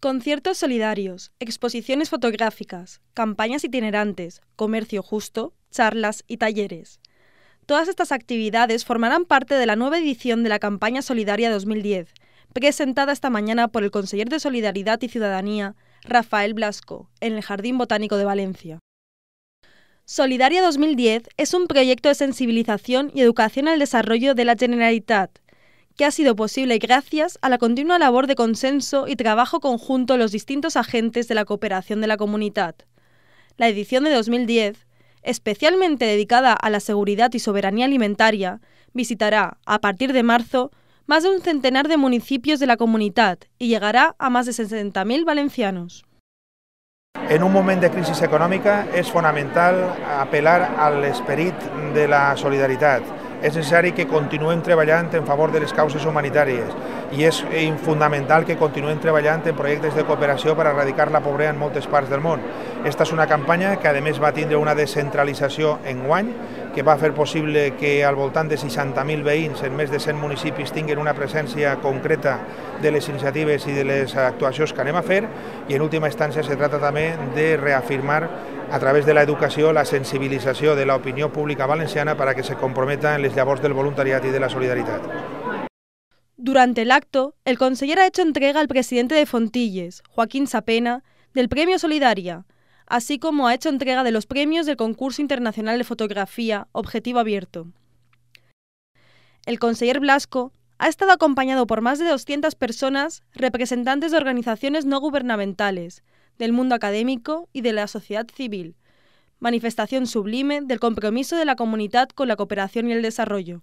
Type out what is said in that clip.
Conciertos solidarios, exposiciones fotográficas, campañas itinerantes, comercio justo, charlas y talleres. Todas estas actividades formarán parte de la nueva edición de la campaña solidaria 2010, presentada esta mañana por el Conseller de Solidaridad y Ciudadanía, Rafael Blasco, en el Jardín Botánico de Valencia. Solidaria 2010 es un proyecto de sensibilización y educación al desarrollo de la Generalitat que ha sido posible gracias a la continua labor de consenso y trabajo conjunto de los distintos agentes de la cooperación de la comunidad. La edición de 2010, especialmente dedicada a la seguridad y soberanía alimentaria, visitará, a partir de marzo, más de un centenar de municipios de la comunidad y llegará a más de 60.000 valencianos. En un momento de crisis económica es fundamental apelar al espíritu de la solidaridad. és necessari que continuem treballant en favor de les causes humanitàries i és fonamental que continuem treballant en projectes de cooperació per erradicar la pobresa en moltes parts del món. Aquesta és una campanya que a més va tindre una descentralització en guany que va fer possible que al voltant de 60.000 veïns en més de 100 municipis tinguin una presència concreta de les iniciatives i de les actuacions que anem a fer i en última instància se trata també de reafirmar a través de l'educació la sensibilització de l'opinió pública valenciana para que se comprometa en les llavors del voluntariat i de la solidaritat. Durante el acto, el conseller ha hecho entrega al presidente de Fontilles, Joaquín Sapena, del Premio Solidaria, así como ha hecho entrega de los premios del Concurso Internacional de Fotografía Objetivo Abierto. El conseller Blasco ha estado acompañado por más de 200 personas, representantes de organizaciones no gubernamentales, del mundo académico y de la sociedad civil, manifestación sublime del compromiso de la comunidad con la cooperación y el desarrollo.